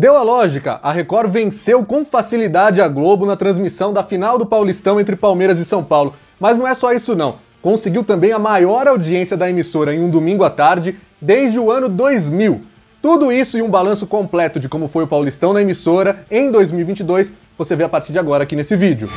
Deu a lógica, a Record venceu com facilidade a Globo na transmissão da final do Paulistão entre Palmeiras e São Paulo. Mas não é só isso não. Conseguiu também a maior audiência da emissora em um domingo à tarde desde o ano 2000. Tudo isso e um balanço completo de como foi o Paulistão na emissora em 2022, você vê a partir de agora aqui nesse vídeo.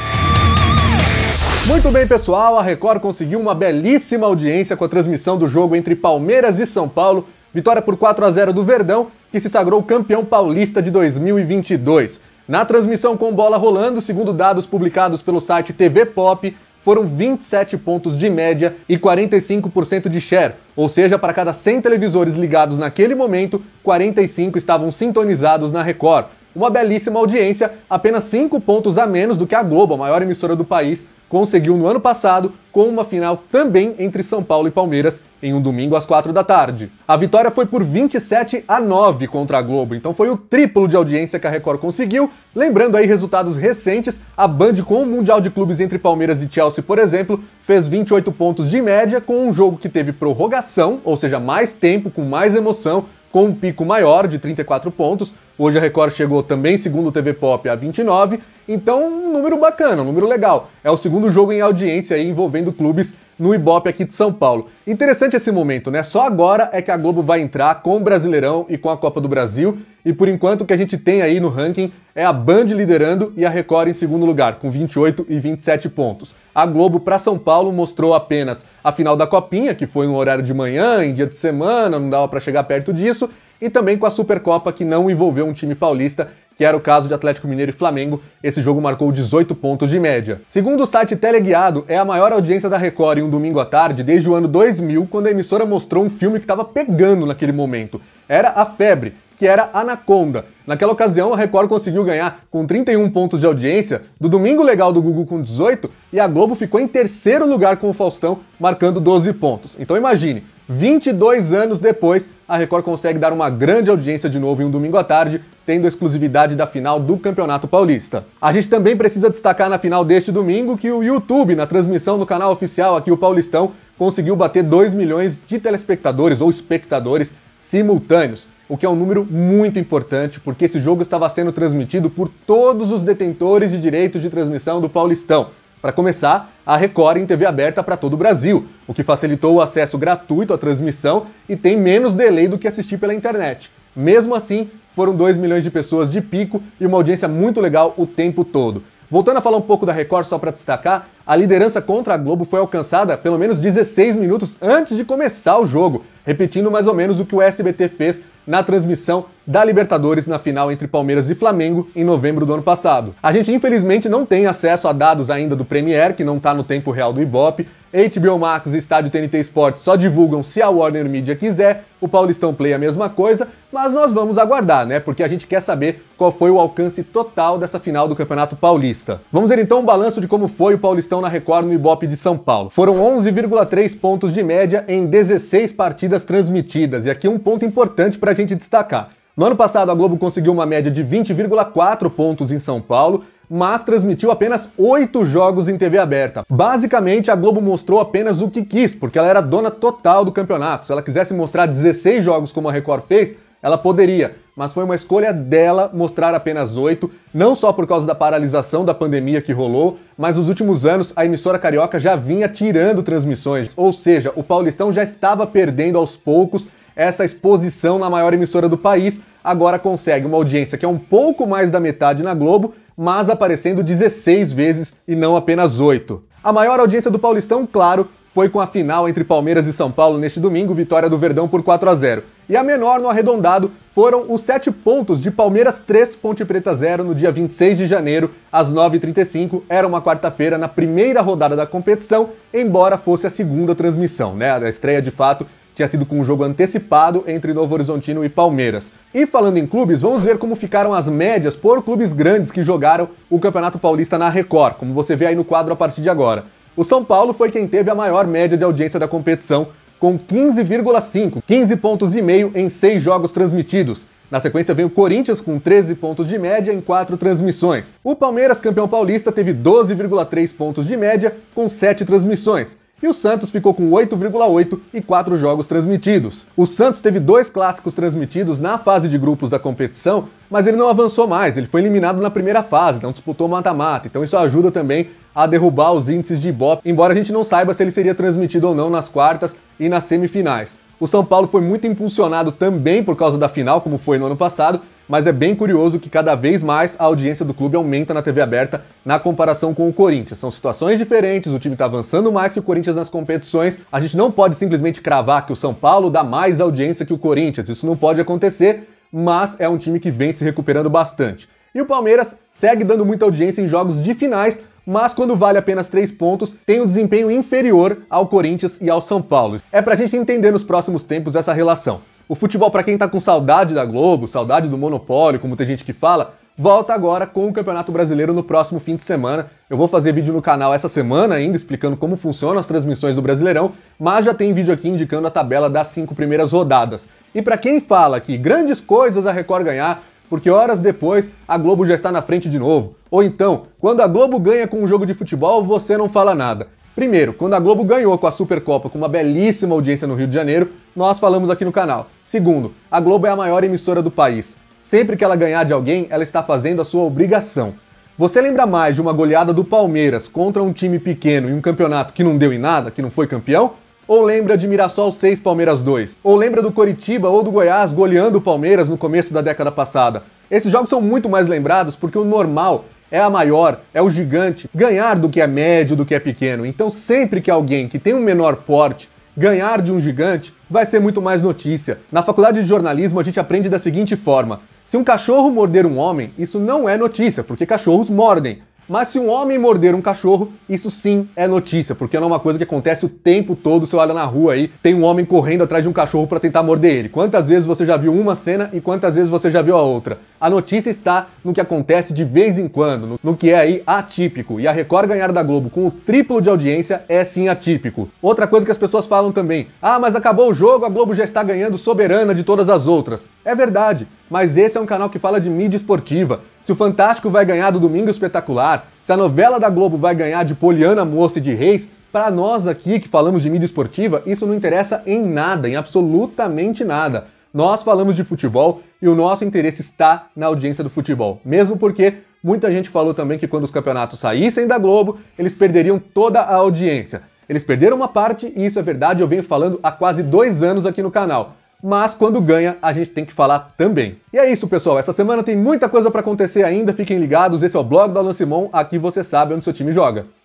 Muito bem, pessoal, a Record conseguiu uma belíssima audiência com a transmissão do jogo entre Palmeiras e São Paulo, vitória por 4 a 0 do Verdão que se sagrou campeão paulista de 2022. Na transmissão com bola rolando, segundo dados publicados pelo site TV Pop, foram 27 pontos de média e 45% de share, ou seja, para cada 100 televisores ligados naquele momento, 45 estavam sintonizados na Record. Uma belíssima audiência, apenas 5 pontos a menos do que a Globo, a maior emissora do país, conseguiu no ano passado com uma final também entre São Paulo e Palmeiras em um domingo às 4 da tarde. A vitória foi por 27 a 9 contra a Globo, então foi o triplo de audiência que a Record conseguiu. Lembrando aí resultados recentes, a Band com o Mundial de Clubes entre Palmeiras e Chelsea, por exemplo, fez 28 pontos de média com um jogo que teve prorrogação, ou seja, mais tempo com mais emoção, com um pico maior de 34 pontos. Hoje a Record chegou também, segundo o TV Pop, a 29 então, um número bacana, um número legal. É o segundo jogo em audiência aí, envolvendo clubes no Ibope aqui de São Paulo. Interessante esse momento, né? Só agora é que a Globo vai entrar com o Brasileirão e com a Copa do Brasil. E por enquanto o que a gente tem aí no ranking é a Band liderando e a Record em segundo lugar, com 28 e 27 pontos. A Globo para São Paulo mostrou apenas a final da Copinha, que foi um horário de manhã, em dia de semana, não dava para chegar perto disso, e também com a Supercopa, que não envolveu um time paulista que era o caso de Atlético Mineiro e Flamengo, esse jogo marcou 18 pontos de média. Segundo o site Teleguiado, é a maior audiência da Record em um domingo à tarde desde o ano 2000, quando a emissora mostrou um filme que estava pegando naquele momento. Era A Febre, que era Anaconda. Naquela ocasião, a Record conseguiu ganhar com 31 pontos de audiência, do Domingo Legal do Google com 18 e a Globo ficou em terceiro lugar com o Faustão, marcando 12 pontos. Então imagine, 22 anos depois, a Record consegue dar uma grande audiência de novo em um domingo à tarde, tendo a exclusividade da final do Campeonato Paulista. A gente também precisa destacar na final deste domingo que o YouTube, na transmissão do canal oficial aqui o Paulistão, conseguiu bater 2 milhões de telespectadores ou espectadores simultâneos, o que é um número muito importante porque esse jogo estava sendo transmitido por todos os detentores de direitos de transmissão do Paulistão para começar, a Record em TV aberta para todo o Brasil, o que facilitou o acesso gratuito à transmissão e tem menos delay do que assistir pela internet. Mesmo assim, foram 2 milhões de pessoas de pico e uma audiência muito legal o tempo todo. Voltando a falar um pouco da Record, só para destacar, a liderança contra a Globo foi alcançada pelo menos 16 minutos antes de começar o jogo, repetindo mais ou menos o que o SBT fez na transmissão da Libertadores na final entre Palmeiras e Flamengo em novembro do ano passado. A gente infelizmente não tem acesso a dados ainda do Premier, que não está no tempo real do Ibope. HBO Max e Estádio TNT Sports só divulgam se a Warner Media quiser, o Paulistão Play é a mesma coisa, mas nós vamos aguardar, né? Porque a gente quer saber qual foi o alcance total dessa final do Campeonato Paulista. Vamos ver então um balanço de como foi o Paulistão na Record no Ibope de São Paulo. Foram 11,3 pontos de média em 16 partidas transmitidas, e aqui um ponto importante para a gente destacar. No ano passado, a Globo conseguiu uma média de 20,4 pontos em São Paulo, mas transmitiu apenas oito jogos em TV aberta. Basicamente, a Globo mostrou apenas o que quis, porque ela era dona total do campeonato. Se ela quisesse mostrar 16 jogos como a Record fez, ela poderia, mas foi uma escolha dela mostrar apenas oito, não só por causa da paralisação da pandemia que rolou, mas nos últimos anos a emissora carioca já vinha tirando transmissões, ou seja, o Paulistão já estava perdendo aos poucos essa exposição na maior emissora do país, agora consegue uma audiência que é um pouco mais da metade na Globo, mas aparecendo 16 vezes e não apenas oito. A maior audiência do Paulistão, claro, foi com a final entre Palmeiras e São Paulo neste domingo, vitória do Verdão por 4 a 0. E a menor no arredondado foram os 7 pontos de Palmeiras 3 Ponte Preta 0 no dia 26 de janeiro, às 9h35. Era uma quarta-feira na primeira rodada da competição, embora fosse a segunda transmissão, né? A estreia de fato tinha sido com um jogo antecipado entre Novo Horizontino e Palmeiras. E falando em clubes, vamos ver como ficaram as médias por clubes grandes que jogaram o Campeonato Paulista na Record, como você vê aí no quadro a partir de agora. O São Paulo foi quem teve a maior média de audiência da competição, com 15,5, 15 pontos e meio em seis jogos transmitidos. Na sequência vem o Corinthians com 13 pontos de média em 4 transmissões. O Palmeiras, campeão paulista, teve 12,3 pontos de média com 7 transmissões. E o Santos ficou com 8,8 e 4 jogos transmitidos. O Santos teve dois clássicos transmitidos na fase de grupos da competição, mas ele não avançou mais, ele foi eliminado na primeira fase, não disputou mata-mata, então isso ajuda também a derrubar os índices de Ibope, embora a gente não saiba se ele seria transmitido ou não nas quartas e nas semifinais. O São Paulo foi muito impulsionado também por causa da final, como foi no ano passado, mas é bem curioso que cada vez mais a audiência do clube aumenta na TV aberta na comparação com o Corinthians. São situações diferentes, o time está avançando mais que o Corinthians nas competições. A gente não pode simplesmente cravar que o São Paulo dá mais audiência que o Corinthians, isso não pode acontecer, mas é um time que vem se recuperando bastante. E o Palmeiras segue dando muita audiência em jogos de finais, mas quando vale apenas 3 pontos, tem um desempenho inferior ao Corinthians e ao São Paulo. É pra gente entender nos próximos tempos essa relação. O futebol, para quem tá com saudade da Globo, saudade do monopólio, como tem gente que fala, volta agora com o Campeonato Brasileiro no próximo fim de semana. Eu vou fazer vídeo no canal essa semana ainda explicando como funcionam as transmissões do Brasileirão, mas já tem vídeo aqui indicando a tabela das cinco primeiras rodadas. E para quem fala que grandes coisas a Record ganhar, porque horas depois a Globo já está na frente de novo. Ou então, quando a Globo ganha com um jogo de futebol, você não fala nada. Primeiro, quando a Globo ganhou com a Supercopa com uma belíssima audiência no Rio de Janeiro, nós falamos aqui no canal. Segundo, a Globo é a maior emissora do país. Sempre que ela ganhar de alguém, ela está fazendo a sua obrigação. Você lembra mais de uma goleada do Palmeiras contra um time pequeno em um campeonato que não deu em nada, que não foi campeão? Ou lembra de Mirassol 6 Palmeiras 2? Ou lembra do Coritiba ou do Goiás goleando o Palmeiras no começo da década passada? Esses jogos são muito mais lembrados porque o normal é a maior, é o gigante, ganhar do que é médio, do que é pequeno. Então, sempre que alguém que tem um menor porte ganhar de um gigante, vai ser muito mais notícia. Na faculdade de jornalismo, a gente aprende da seguinte forma: se um cachorro morder um homem, isso não é notícia, porque cachorros mordem. Mas se um homem morder um cachorro, isso sim é notícia, porque não é uma coisa que acontece o tempo todo. Você olha na rua aí, tem um homem correndo atrás de um cachorro para tentar morder ele. Quantas vezes você já viu uma cena e quantas vezes você já viu a outra? A notícia está no que acontece de vez em quando, no que é aí atípico. E a Record ganhar da Globo com o triplo de audiência é sim atípico. Outra coisa que as pessoas falam também: ah, mas acabou o jogo, a Globo já está ganhando soberana de todas as outras. É verdade, mas esse é um canal que fala de mídia esportiva. Se o Fantástico vai ganhar do Domingo Espetacular, se a novela da Globo vai ganhar de Poliana Moça e de Reis, para nós aqui que falamos de mídia esportiva, isso não interessa em nada, em absolutamente nada. Nós falamos de futebol e o nosso interesse está na audiência do futebol. Mesmo porque muita gente falou também que quando os campeonatos saíssem da Globo, eles perderiam toda a audiência. Eles perderam uma parte, e isso é verdade, eu venho falando há quase dois anos aqui no canal. Mas quando ganha, a gente tem que falar também. E é isso, pessoal. Essa semana tem muita coisa para acontecer ainda, fiquem ligados. Esse é o blog do Alan Simon, aqui você sabe onde seu time joga.